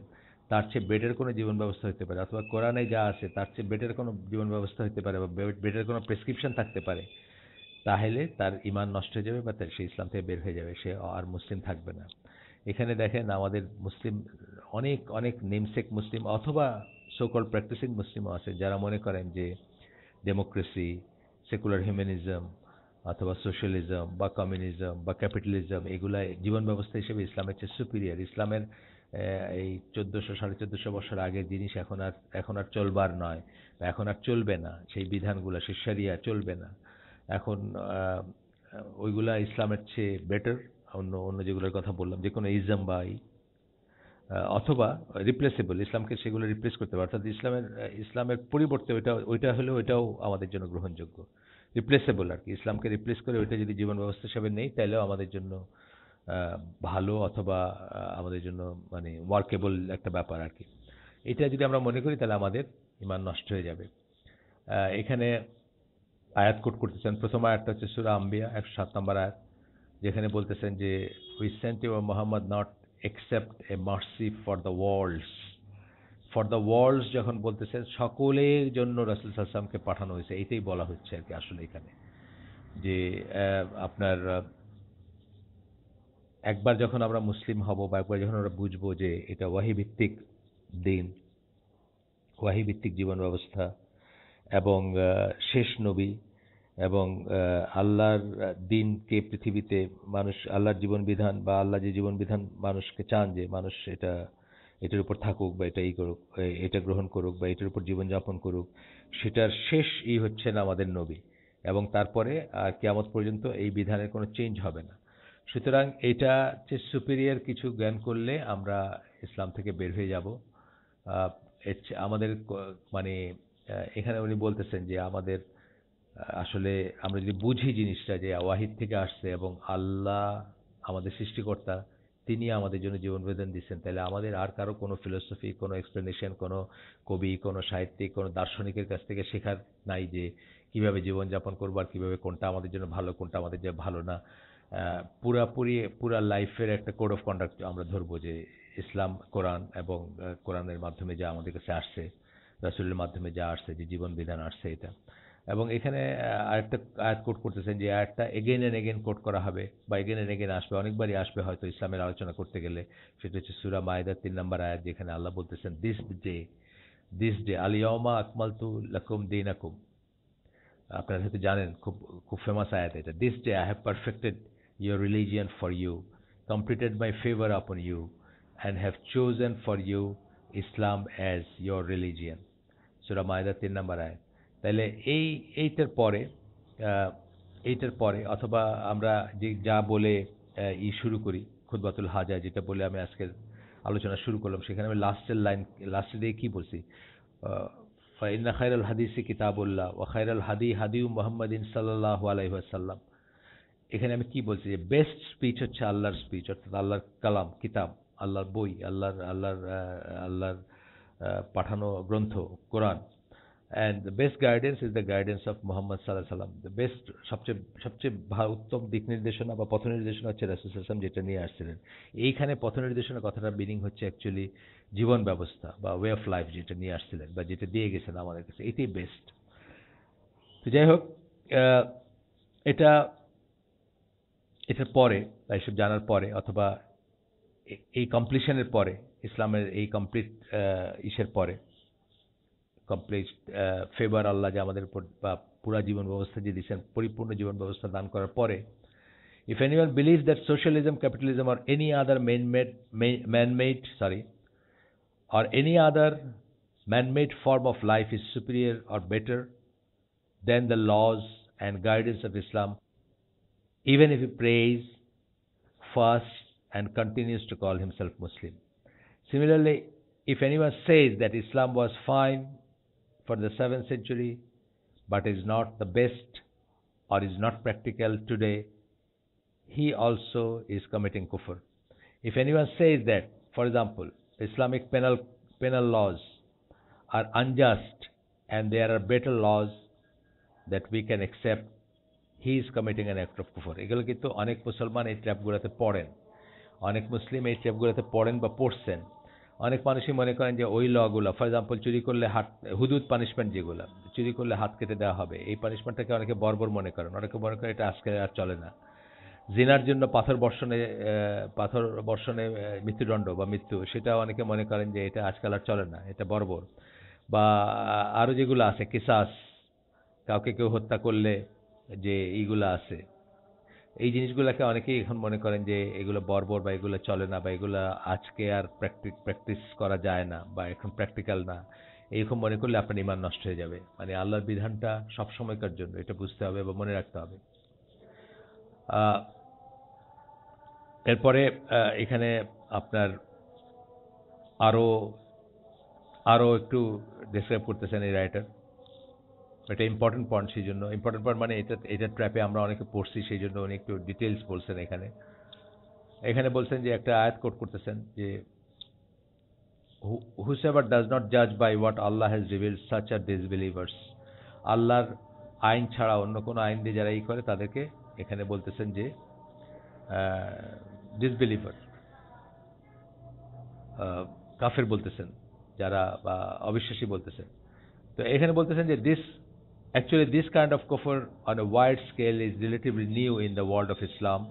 তার চেয়ে বেটার কোনো জীবন ব্যবস্থা হতে পারে অথবা কোরআনে যা আছে তার চেয়ে বেটার কোনো জীবন ব্যবস্থা হতে পারে বা বেটার কোনো প্রেসক্রিপশন থাকতে পারে তাহলে তার ইমান নষ্ট হয়ে যাবে বা তার সে ইসলাম থেকে বের হয়ে যাবে সে আর মুসলিম থাকবে না এখানে দেখেন আমাদের মুসলিম অনেক অনেক নেমসেক মুসলিম অথবা সকল প্র্যাকটিসিং মুসলিমও আছে যারা মনে করেন যে ডেমোক্রেসি সেকুলার হিউম্যানিজম অথবা সোশ্যালিজম বা কমিউনিজম বা ক্যাপিটালিজম এগুলা জীবন ব্যবস্থা হিসেবে ইসলামের চেয়ে সুপিরিয়ার ইসলামের এই চোদ্দশো সাড়ে চোদ্দশো বছর আগের জিনিস এখন আর এখন আর চলবার নয় বা এখন আর চলবে না সেই বিধানগুলো শিষ্যারিয়া চলবে না এখন ওইগুলা ইসলামের চেয়ে বেটার অন্য অন্য যেগুলোর কথা বললাম যে কোনো ইজম বা অথবা রিপ্লেসেবল ইসলামকে সেগুলো রিপ্লেস করতে পারে অর্থাৎ ইসলামের ইসলামের পরিবর্তে ওইটা ওইটা হলেও ওইটাও আমাদের জন্য গ্রহণযোগ্য রিপ্লেসেবল আর কি ইসলামকে রিপ্লেস করে ওইটা যদি জীবন ব্যবস্থা হিসাবে নেই তাহলেও আমাদের জন্য ভালো অথবা আমাদের জন্য মানে ওয়ার্কেবল একটা ব্যাপার আর কি এটা যদি আমরা মনে করি তাহলে আমাদের ইমান নষ্ট হয়ে যাবে এখানে আয়াত কোট করতেছেন প্রথম আয়াতটা হচ্ছে সুরা আম্বিয়া একশো সাত নম্বর আয়াত যেখানে বলতেছেন যে we sent you Muhammad not except a mercy for the worlds for the worlds যখন বলতেছেন সকলের জন্য রাসুল সাল্লামকে পাঠানো হয়েছে এইটাই বলা হচ্ছে আর কি আসলে এখানে যে আপনার একবার যখন আমরা মুসলিম হব বা একবার যখন আমরা বুঝবো যে এটা ওয়াহিভিত্তিক দিন ওয়াহিভিত্তিক জীবন ব্যবস্থা এবং শেষ নবী এবং আল্লাহর দিনকে পৃথিবীতে মানুষ আল্লাহর জীবন বিধান বা আল্লাহ যে জীবন বিধান মানুষকে চান যে মানুষ এটা এটার উপর থাকুক বা এটা ই করুক এটা গ্রহণ করুক বা এটার উপর জীবনযাপন করুক সেটার শেষ ই হচ্ছেন আমাদের নবী এবং তারপরে আর কেয়ামত পর্যন্ত এই বিধানের কোনো চেঞ্জ হবে না সুতরাং এটা যে সুপিরিয়ার কিছু জ্ঞান করলে আমরা ইসলাম থেকে বের হয়ে যাব আমাদের মানে এখানে উনি বলতেছেন যে আমাদের আসলে আমরা যদি বুঝি জিনিসটা যে ওয়াহিদ থেকে আসছে এবং আল্লাহ আমাদের সৃষ্টিকর্তা তিনি আমাদের জন্য জীবন বেদন দিচ্ছেন তাহলে আমাদের আর কারো কোনো ফিলোসফি কোনো এক্সপ্লেনেশন কোনো কবি কোনো সাহিত্যিক কোনো দার্শনিকের কাছ থেকে শেখার নাই যে কীভাবে জীবনযাপন করবো আর কীভাবে কোনটা আমাদের জন্য ভালো কোনটা আমাদের জন্য ভালো না পুরাপুরি পুরা লাইফের একটা কোড অফ কন্ডাক্ট আমরা ধরবো যে ইসলাম কোরআন এবং কোরআনের মাধ্যমে যা আমাদের কাছে আসছে রাসুলের মাধ্যমে যা আসছে যে জীবন বিধান আসছে এটা এবং এখানে আরেকটা আয়াত কোট করতেছেন যে আয়াতটা এগেন অ্যান্ড এগেন কোট করা হবে বা এগেন অ্যান্ড এগেন আসবে অনেকবারই আসবে হয়তো ইসলামের আলোচনা করতে গেলে সেটা হচ্ছে সুরা মায়দার তিন নম্বর আয়াত যেখানে আল্লাহ বলতেছেন দিস ডে দিস ডে আলিয়মা তু লকুম দিন আকুম আপনারা হয়তো জানেন খুব খুব ফেমাস আয়াত এটা this day I have perfected your religion for you, completed my favor upon you, and have chosen for you Islam as your religion সুরা মায়দা তিন নম্বর আয় তাহলে এই এইটার পরে এইটার পরে অথবা আমরা যে যা বলে ই শুরু করি খুদবাতুল হাজা যেটা বলে আমি আজকে আলোচনা শুরু করলাম সেখানে আমি লাস্টের লাইন লাস্টে দিয়ে কী বলছি ফাইন্না খায়রাল হাদিসে কিতাবুল্লাহ ও খায়রাল হাদি হাদিউ মোহাম্মদিন সাল্লাহ আলহিহাসাল্লাম এখানে আমি কি বলছি যে বেস্ট স্পিচ হচ্ছে আল্লাহর স্পিচ অর্থাৎ আল্লাহর কালাম কিতাব আল্লাহর বই আল্লাহর আল্লাহর আল্লাহর পাঠানো গ্রন্থ কোরআন and the best guidance is the guidance of Muhammad সাল্লাহ সাল্লাম দ্য বেস্ট সবচেয়ে সবচেয়ে উত্তম দিক নির্দেশনা বা পথ নির্দেশনা হচ্ছে রাসুসাল্লাম যেটা নিয়ে আসছিলেন এইখানে পথ নির্দেশনা কথাটা মিনিং হচ্ছে অ্যাকচুয়ালি জীবন ব্যবস্থা বা ওয়ে অফ লাইফ যেটা নিয়ে আসছিলেন বা যেটা দিয়ে গেছেন আমাদের কাছে এটাই বেস্ট তো যাই হোক এটা এটার পরে বা এসব জানার পরে অথবা এই কমপ্লিশনের পরে ইসলামের এই কমপ্লিট ইসের পরে কমপ্লিট ফেভার আল্লাহ যে আমাদের উপর বা পুরা জীবন ব্যবস্থা যে দিয়েছেন পরিপূর্ণ জীবন ব্যবস্থা দান করার পরে if anyone believe that socialism capitalism or any other man made sorry or any other man made form of life is superior or better than the laws and guidance of Islam even if he prays, fasts, and continues to call himself Muslim. Similarly, if anyone says that Islam was fine for the 7th century but is not the best or is not practical today, he also is committing kufr. If anyone says that, for example, Islamic penal, penal laws are unjust and there are better laws that we can accept he is committing an act of কুফর এগুলো কিন্তু অনেক মুসলমান এই ট্র্যাপগুলোতে পড়েন অনেক মুসলিম এই ট্র্যাপগুলোতে পড়েন বা পড়ছেন অনেক মানুষই মনে করেন যে ওই লগুলো ফর এক্সাম্পল চুরি করলে হাত হুদুদ পানিশমেন্ট যেগুলো চুরি করলে হাত কেটে দেওয়া হবে এই পানিশমেন্টটাকে অনেকে বর্বর মনে করেন অনেকে মনে করেন এটা আজকে আর চলে না জেনার জন্য পাথর বর্ষণে পাথর বর্ষণে মৃত্যুদণ্ড বা মৃত্যু সেটা অনেকে মনে করেন যে এটা আজকাল আর চলে না এটা বর্বর বা আরও যেগুলো আছে কিসাস কাউকে কেউ হত্যা করলে যে এইগুলো আছে এই জিনিসগুলোকে অনেকেই এখন মনে করেন যে এগুলো বর্বর বা এগুলো চলে না বা এগুলো আজকে আর প্র্যাকটিক প্র্যাকটিস করা যায় না বা এখন প্র্যাকটিক্যাল না এইরকম মনে করলে আপনার ইমান নষ্ট হয়ে যাবে মানে আল্লাহর বিধানটা সব সময়কার জন্য এটা বুঝতে হবে বা মনে রাখতে হবে এরপরে এখানে আপনার আরও আরও একটু ডিসক্রাইব করতেছেন এই রাইটার এটা ইম্পর্টেন্ট পয়েন্ট সেই জন্য ইম্পর্টেন্ট পয়েন্ট মানে এটা এটা ট্র্যাপে আমরা অনেকে পড়ছি সেই জন্য উনি একটু ডিটেলস বলছেন এখানে এখানে বলছেন যে একটা আয়াত কোট করতেছেন যে হুসেভার ডাজ নট জাজ by what Allah has revealed such are disbelievers আল্লাহর আইন ছাড়া অন্য কোনো আইন দিয়ে যারা ই করে তাদেরকে এখানে বলতেছেন যে ডিসবিলিভার কাফের বলতেছেন যারা বা অবিশ্বাসী বলতেছেন তো এখানে বলতেছেন যে this Actually, this kind of kufr on a wide scale is relatively new in the world of Islam.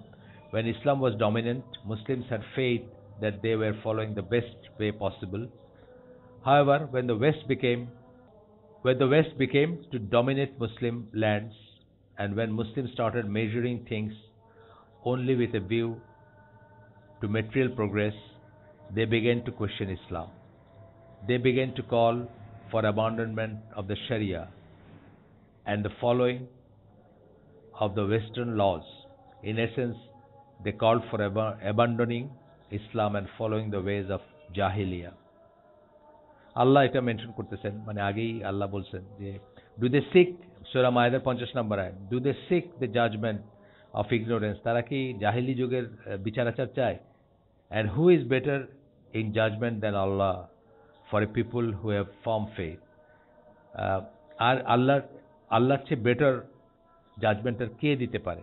When Islam was dominant, Muslims had faith that they were following the best way possible. However, when the West became when the West became to dominate Muslim lands and when Muslims started measuring things only with a view to material progress, they began to question Islam. They began to call for abandonment of the Sharia and the following of the Western laws. In essence, they called for ab- abandoning ইসলাম and following the ways of জাহিলিয়া আল্লাহ এটা mention করতেছেন মানে আগেই আল্লাহ বলছেন যে do they শিখ সোরা মায়েদের পঞ্চাশ নম্বর আয় do they seek the judgment of ignorance তারা কি জাহিলি যুগের বিচারাচার চায় and who is better in judgment than Allah for a people who have firm faith আর আল্লাহ আল্লাহর চেয়ে বেটার জাজমেন্ট আর কে দিতে পারে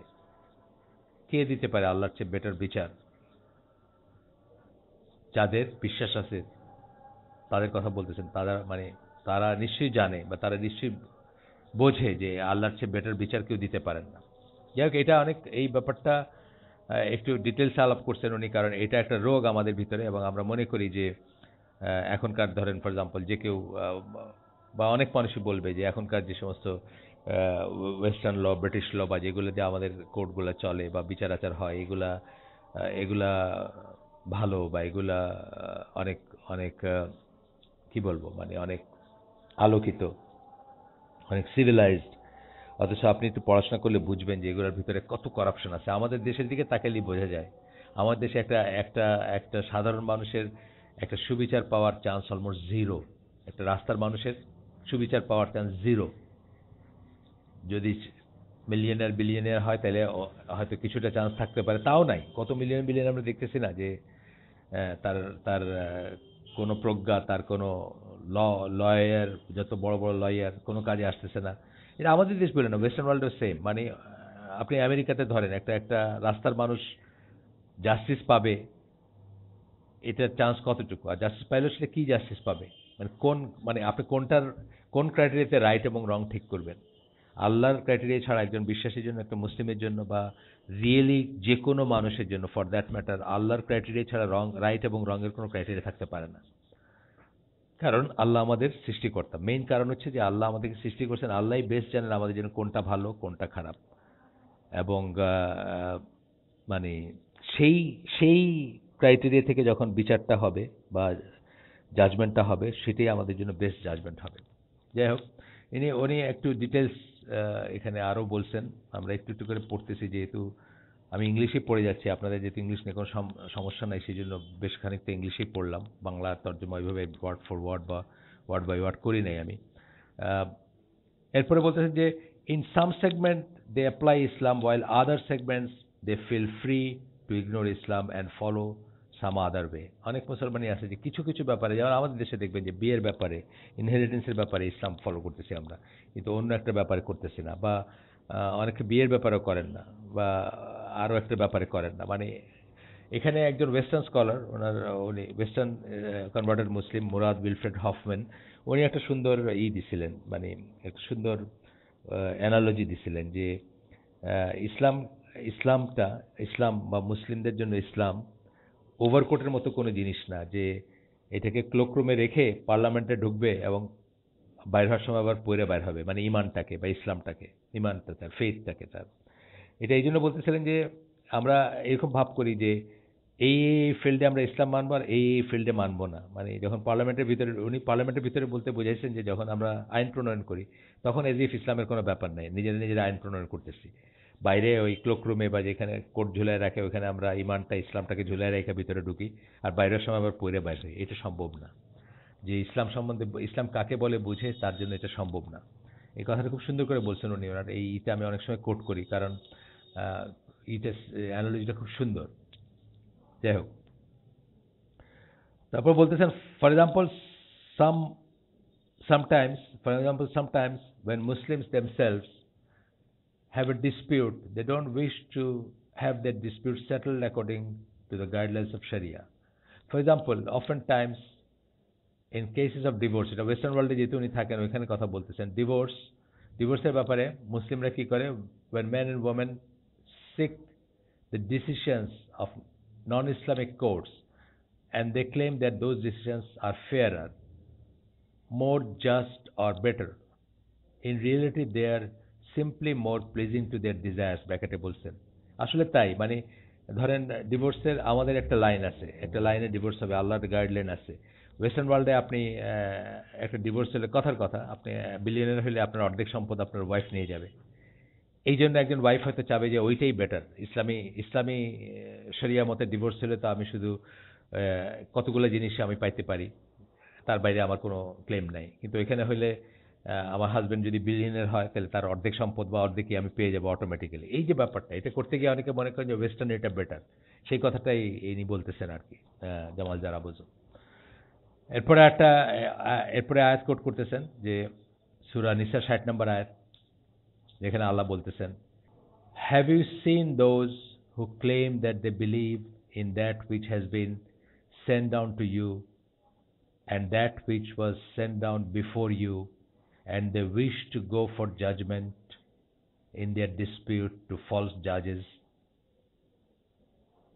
কে দিতে পারে আল্লাহর চেয়ে বেটার বিচার যাদের বিশ্বাস আছে তাদের কথা বলতেছেন তারা মানে তারা নিশ্চয়ই জানে বা তারা নিশ্চয়ই বোঝে যে আল্লাহর চেয়ে বেটার বিচার কেউ দিতে পারেন না যাই হোক এটা অনেক এই ব্যাপারটা একটু ডিটেলস আলাপ করছেন উনি কারণ এটা একটা রোগ আমাদের ভিতরে এবং আমরা মনে করি যে এখনকার ধরেন ফর এক্সাম্পল যে কেউ বা অনেক মানুষই বলবে যে এখনকার যে সমস্ত ওয়েস্টার্ন ল ব্রিটিশ ল বা যেগুলো দিয়ে আমাদের কোর্টগুলো চলে বা বিচার আচার হয় এগুলা এগুলা ভালো বা এগুলা অনেক অনেক কি বলবো মানে অনেক আলোকিত অনেক সিভিলাইজড অথচ আপনি একটু পড়াশোনা করলে বুঝবেন যে এগুলোর ভিতরে কত করাপশন আছে আমাদের দেশের দিকে তাকালেই বোঝা যায় আমার দেশে একটা একটা একটা সাধারণ মানুষের একটা সুবিচার পাওয়ার চান্স অলমোস্ট জিরো একটা রাস্তার মানুষের সুবিচার পাওয়ার চান্স জিরো যদি মিলিয়নার বিলিয়নার হয় তাহলে হয়তো কিছুটা চান্স থাকতে পারে তাও নাই কত মিলিয়ন বিলিয়ন আমরা দেখতেছি না যে তার তার কোনো প্রজ্ঞা তার কোনো ল লয়ার যত বড় বড় লয়ার কোনো কাজে আসতেছে না এটা আমাদের দেশ বলে না ওয়েস্টার্ন ওয়ার্ল্ডের সেম মানে আপনি আমেরিকাতে ধরেন একটা একটা রাস্তার মানুষ জাস্টিস পাবে এটার চান্স কতটুকু আর জাস্টিস পাইলে সেটা কী জাস্টিস পাবে মানে কোন মানে আপনি কোনটার কোন ক্রাইটেরিয়াতে রাইট এবং রং ঠিক করবেন আল্লাহর ক্রাইটেরিয়া ছাড়া একজন বিশ্বাসীর জন্য একটা মুসলিমের জন্য বা রিয়েলি যে কোনো মানুষের জন্য ফর দ্যাট ম্যাটার আল্লাহর ক্রাইটেরিয়া ছাড়া রং রাইট এবং রঙের কোনো ক্রাইটেরিয়া থাকতে পারে না কারণ আল্লাহ আমাদের সৃষ্টিকর্তা মেইন কারণ হচ্ছে যে আল্লাহ আমাদেরকে সৃষ্টি করছেন আল্লাহই বেস্ট জানেন আমাদের জন্য কোনটা ভালো কোনটা খারাপ এবং মানে সেই সেই ক্রাইটেরিয়া থেকে যখন বিচারটা হবে বা জাজমেন্টটা হবে সেটাই আমাদের জন্য বেস্ট জাজমেন্ট হবে যাই হোক ইনি উনি একটু ডিটেলস এখানে আরও বলছেন আমরা একটু একটু করে পড়তেছি যেহেতু আমি ইংলিশে পড়ে যাচ্ছি আপনাদের যেহেতু ইংলিশ নিয়ে কোনো সমস্যা নাই সেই জন্য বেশ খানিকটা ইংলিশেই পড়লাম বাংলা তর্জমা ওইভাবে ওয়ার্ড ফর ওয়ার্ড বা ওয়ার্ড বাই ওয়ার্ড করি নাই আমি এরপরে বলতেছেন যে in some segment they apply Islam while other segments they feel free to ignore Islam and follow some other way অনেক মুসলমানই আছে যে কিছু কিছু ব্যাপারে যেমন আমাদের দেশে দেখবেন যে বিয়ের ব্যাপারে ইনহেরিটেন্সের ব্যাপারে ইসলাম ফলো করতেছি আমরা কিন্তু অন্য একটা ব্যাপারে করতেছি না বা অনেকে বিয়ের ব্যাপারেও করেন না বা আরও একটা ব্যাপারে করেন না মানে এখানে একজন ওয়েস্টার্ন স্কলার ওনার উনি western converted Muslim Murad Wilfried Hofmann উনি একটা সুন্দর ই দিছিলেন মানে এক সুন্দর অ্যানালজি দিছিলেন যে ইসলাম ইসলামটা ইসলাম বা মুসলিমদের জন্য ইসলাম ওভারকোটের মতো কোনো জিনিস না যে এটাকে ক্লোকরুমে রেখে পার্লামেন্টে ঢুকবে এবং বাইর হওয়ার সময় আবার পরে বাইর হবে মানে ইমানটাকে বা ইসলামটাকে ইমানটা তার ফেথটাকে তার এটা এই জন্য বলতেছিলেন যে আমরা এরকম ভাব করি যে এই ফিল্ডে আমরা ইসলাম মানবো আর এই ফিল্ডে মানবো না মানে যখন পার্লামেন্টের ভিতরে উনি পার্লামেন্টের ভিতরে বলতে বুঝাইছেন যে যখন আমরা আইন প্রণয়ন করি তখন এজ ইফ ইসলামের কোনো ব্যাপার নেই নিজেরা নিজেরা আইন প্রণয়ন করতেছি বাইরে ওই ক্লোকরুমে বা যেখানে কোট ঝুলায় রাখে ওখানে আমরা ইমানটা ইসলামটাকে ঝুলায় রেখে ভিতরে ঢুকি আর বাইরের সময় আবার পড়ে বাইরে এটা সম্ভব না যে ইসলাম সম্বন্ধে ইসলাম কাকে বলে বুঝে তার জন্য এটা সম্ভব না এই কথাটা খুব সুন্দর করে বলছেন উনি ওনার এই ইতে আমি অনেক সময় কোট করি কারণ ইটা অ্যানোলজিটা খুব সুন্দর যাই হোক তারপর বলতেছেন for example some sometimes for example sometimes when Muslims themselves have a dispute, they don't wish to have that dispute settled according to the guidelines of Sharia. For example, oftentimes in cases of divorce, in the Western world, divorce, divorce, Muslim, when men and women seek the decisions of non Islamic courts and they claim that those decisions are fairer, more just, or better, in reality, they are simply more pleasing to their desires ব্যাকেটে বলছেন আসলে তাই মানে ধরেন ডিভোর্সের আমাদের একটা line আছে একটা লাইনে ডিভোর্স হবে আল্লাহর গাইডলাইন আছে ওয়েস্টার্ন ওয়ার্ল্ডে আপনি একটা ডিভোর্স হলে কথার কথা আপনি বিলিয়নের হলে আপনার অর্ধেক সম্পদ আপনার ওয়াইফ নিয়ে যাবে এই জন্য একজন ওয়াইফ হয়তো চাবে যে ওইটাই বেটার ইসলামী ইসলামী শরিয়া মতে ডিভোর্স হলে তো আমি শুধু কতগুলো জিনিস আমি পাইতে পারি তার বাইরে আমার কোনো ক্লেম নাই কিন্তু এখানে হলে আমার হাজবেন্ড যদি বিলিয়নেয়ার হয় তাহলে তার অর্ধেক সম্পদ বা অর্ধেকই আমি পেয়ে যাব অটোমেটിക്കালি এই যে ব্যাপারটা এটা করতে গিয়ে অনেকে মনে করে যে ওয়েস্টার্ন রেটা বেটার সেই কথাটাই ইনি বলতেছেন আরকি জামাল জার আবু জুর এরপরে একটা এরপরে আয়াত কোট করতেছেন যে সূরা নিসা 60 নাম্বার আয়াত দেখেন আল্লাহ বলতেছেন have you seen those who claim that they believe in that which has been send down to you and that which was send down before you and they wish to go for judgment in their dispute to false judges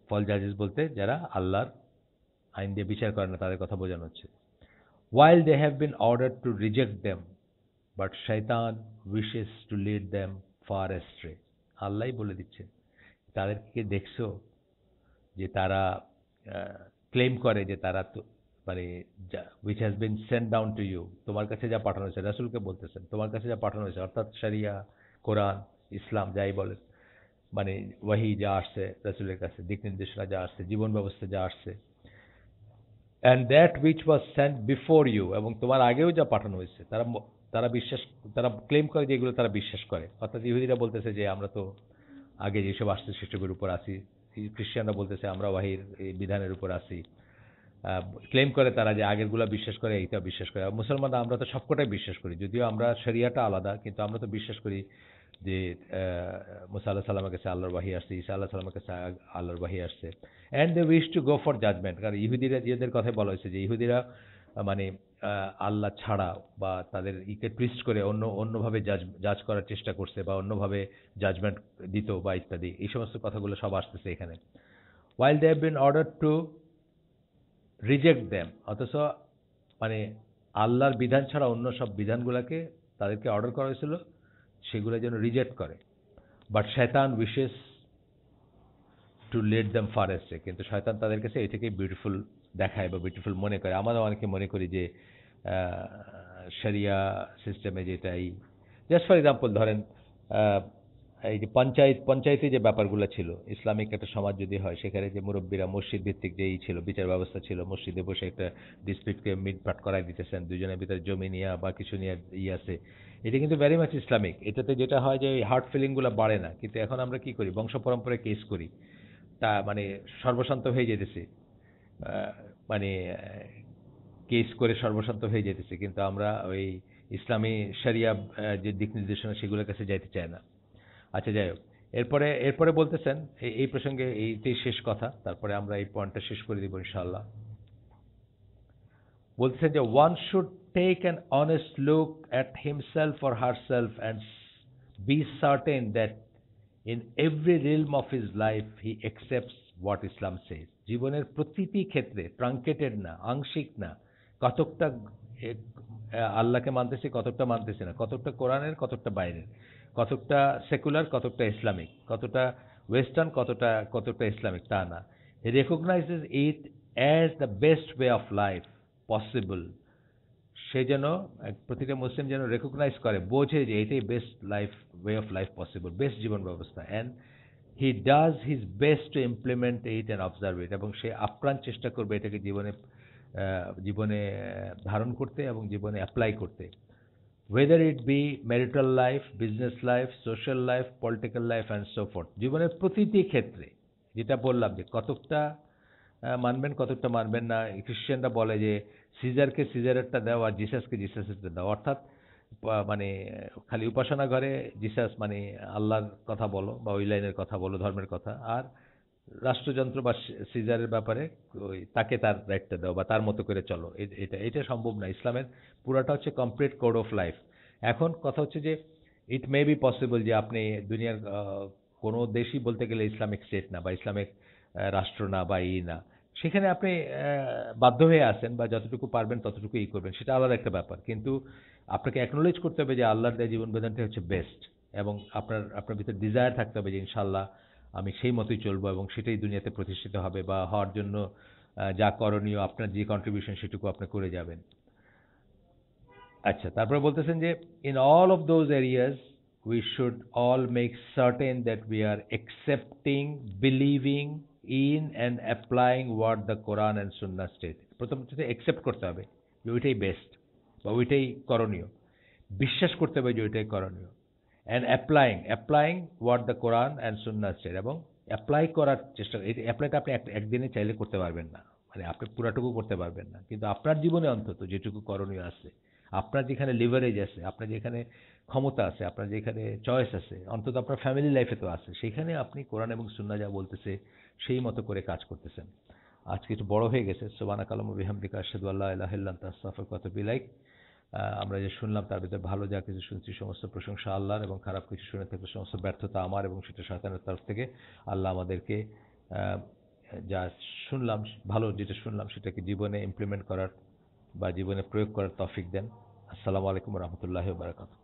false জাজেস বলতে যারা আল্লাহর আইন দিয়ে বিচার করে না তাদের কথা বোঝানো হচ্ছে while they have been ordered to reject them but shaitan wishes to lead them far astray আল্লাহ বলে দিচ্ছেন তাদেরকে দেখছো যে তারা ক্লেম করে যে তারা মানে যা which has been send down to you তোমার কাছে যা পাঠানো হয়েছে রাসুলকে বলতেছেন তোমার কাছে যা পাঠানো হয়েছে অর্থাৎ সারিয়া কোরআন ইসলাম যাই বলেন মানে ওয়াহি যা আসছে রাসুলের কাছে দিক নির্দেশনা যা আসছে জীবন ব্যবস্থা যা আসছে and that which was sent before you এবং তোমার আগেও যা পাঠানো হয়েছে তারা তারা বিশ্বাস তারা ক্লেম করে যেগুলো তারা বিশ্বাস করে অর্থাৎ ইহুদিরা বলতেছে যে আমরা তো আগে যেসব আসছে সেসবের উপর আসি খ্রিস্টানরা বলতেছে আমরা ওয়াহির বিধানের উপর আসি ক্লেম করে তারা যে আগেরগুলা বিশ্বাস করে এইটা বিশ্বাস করে মুসলমানরা আমরা তো সবকটাই বিশ্বাস করি যদিও আমরা সেরিয়াটা আলাদা কিন্তু আমরা তো বিশ্বাস করি যে মুসা আল্লাহ সাল্লামের কাছে আল্লাহর বাহি আসছে ঈসা আল্লাহ সাল্লামের কাছে আল্লাহর বাহি আসছে and they wish to go for judgment কারণ ইহুদিরা যেদের কথাই বলা হয়েছে যে ইহুদিরা মানে আল্লাহ ছাড়া বা তাদের ইকে টুইস্ট করে অন্য অন্যভাবে জাজ জাজ করার চেষ্টা করছে বা অন্যভাবে জাজমেন্ট দিত বা ইত্যাদি এই সমস্ত কথাগুলো সব আসতেছে এখানে while they have been order to reject them অথচ মানে আল্লাহর বিধান ছাড়া অন্য সব বিধানগুলোকে তাদেরকে অর্ডার করা হয়েছিল সেগুলো যেন রিজেক্ট করে বাট শয়তান wishes to let them far কিন্তু শয়তান তাদের কাছে থেকে বিউটিফুল দেখায় বা বিউটিফুল মনে করে আমরা অনেকে মনে করি যে সেরিয়া সিস্টেমে যেটাই জাস্ট ফর এক্সাম্পল ধরেন এই যে পঞ্চায়েত পঞ্চায়েতে যে ব্যাপারগুলো ছিল ইসলামিক একটা সমাজ যদি হয় সেখানে যে মুরব্বীরা মসজিদ ভিত্তিক যেই ছিল বিচার ব্যবস্থা ছিল মসজিদে বসে একটা ডিস্ট্রিক্টকে মিটপাট করাই দিতেছেন দুজনের ভিতরে জমি নিয়ে বা কিছু নিয়ে ইয়ে আছে এটা কিন্তু ভেরি মাছ ইসলামিক এটাতে যেটা হয় যে ওই হার্ট ফিলিংগুলো বাড়ে না কিন্তু এখন আমরা কি করি বংশ পরম্পরায় কেস করি তা মানে সর্বশান্ত হয়ে যেতেছে মানে কেস করে সর্বশান্ত হয়ে যেতেছে কিন্তু আমরা ওই ইসলামী সারিয়া যে দিক নির্দেশনা সেগুলোর কাছে যাইতে চায় না আচ্ছা যাই হোক এরপরে এরপরে বলতেছেন এই প্রসঙ্গে এইটাই শেষ কথা তারপরে আমরা এই পয়েন্টটা শেষ করে দিব ইনশাল্লাহ বলতেছেন যে one should take an honest look at himself or herself and be certain that in every realm of his life he accepts what Islam says জীবনের প্রতিটি ক্ষেত্রে ট্রাঙ্কেটেড না আংশিক না কতকটা আল্লাহকে মানতেছি কতকটা মানতেছি না কতকটা কোরআনের কতকটা বাইরের কতকটা সেকুলার কতকটা ইসলামিক কতটা ওয়েস্টার্ন কতটা কতটা ইসলামিক তা না he recognizes it as the best way of life possible সে যেন প্রতিটা মুসলিম যেন রেকগনাইজ করে বোঝে যে এটাই best life way of life possible best জীবন ব্যবস্থা and he does his best to implement it and observe it এবং সে আপ্রাণ চেষ্টা করবে এটাকে জীবনে জীবনে ধারণ করতে এবং জীবনে অ্যাপ্লাই করতে whether it be marital life, business life, social life, political life and so forth. জীবনের প্রতিটি ক্ষেত্রে যেটা বললাম যে কতকটা মানবেন কতকটা মানবেন না খ্রিশ্চানরা বলে যে সিজারকে সিজারেরটা দেওয়া আর জিসাসকে জিসাসেরটা দেওয়া অর্থাৎ মানে খালি উপাসনা ঘরে জিসাস মানে আল্লাহর কথা বলো বা ওই লাইনের কথা বলো ধর্মের কথা আর রাষ্ট্রযন্ত্র বা সিজারের ব্যাপারে ওই তাকে তার দায়িত্ব দাও বা তার মতো করে চলো এটা এটা সম্ভব না ইসলামের পুরাটা হচ্ছে কমপ্লিট কোড অফ লাইফ এখন কথা হচ্ছে যে ইট মে বি পসিবল যে আপনি দুনিয়ার কোনো দেশই বলতে গেলে ইসলামিক স্টেট না বা ইসলামিক রাষ্ট্র না বা ই না সেখানে আপনি বাধ্য হয়ে আসেন বা যতটুকু পারবেন ততটুকু ই করবেন সেটা আলাদা একটা ব্যাপার কিন্তু আপনাকে অ্যাকনোলেজ করতে হবে যে আল্লাহর দেয় জীবন বেদনটা হচ্ছে বেস্ট এবং আপনার আপনার ভিতরে ডিজায়ার থাকতে হবে যে ইনশাল্লাহ আমি সেই মতোই চলবো এবং সেটাই দুনিয়াতে প্রতিষ্ঠিত হবে বা হওয়ার জন্য যা করণীয় আপনার যে কন্ট্রিবিউশন সেটুকু আপনি করে যাবেন আচ্ছা তারপরে বলতেছেন যে in all of those areas we should all make certain that we are accepting believing in and applying word the Quran and Sunnah state প্রথম হচ্ছে অ্যাকসেপ্ট করতে হবে যে ওইটাই বেস্ট বা ওইটাই করণীয় বিশ্বাস করতে হবে যে ওইটাই করণীয় and applying applying word the Quran and Sunnah said এবং অ্যাপ্লাই করার চেষ্টা অ্যাপ্লাইটা আপনি একদিনে চাইলে করতে পারবেন না মানে আপনি পুরাটুকু করতে পারবেন না কিন্তু আপনার জীবনে অন্তত যেটুকু করণীয় আছে আপনার যেখানে লিভারেজ আছে আপনার যেখানে ক্ষমতা আছে আপনার যেখানে চয়েস আছে অন্তত আপনার ফ্যামিলি লাইফে তো আছে সেখানে আপনি কোরআন এবং সুন্না যা বলতেছে সেই মতো করে কাজ করতেছেন আজকে একটু বড় হয়ে গেছে সোবানা কালাম বিহামদিকা আশাদুল্লাহ আল্লাহ তাসাফর কত বিলাইক আমরা যে শুনলাম তার ভিতরে ভালো যা কিছু শুনছি সমস্ত প্রশংসা আল্লাহর এবং খারাপ কিছু শুনে থাকলে সমস্ত ব্যর্থতা আমার এবং সেটা শয়তানের তরফ থেকে আল্লাহ আমাদেরকে যা শুনলাম ভালো যেটা শুনলাম সেটাকে জীবনে ইমপ্লিমেন্ট করার বা জীবনে প্রয়োগ করার তফিক দেন আসসালামু আলাইকুম রহমতুল্লাহ বারাকাতু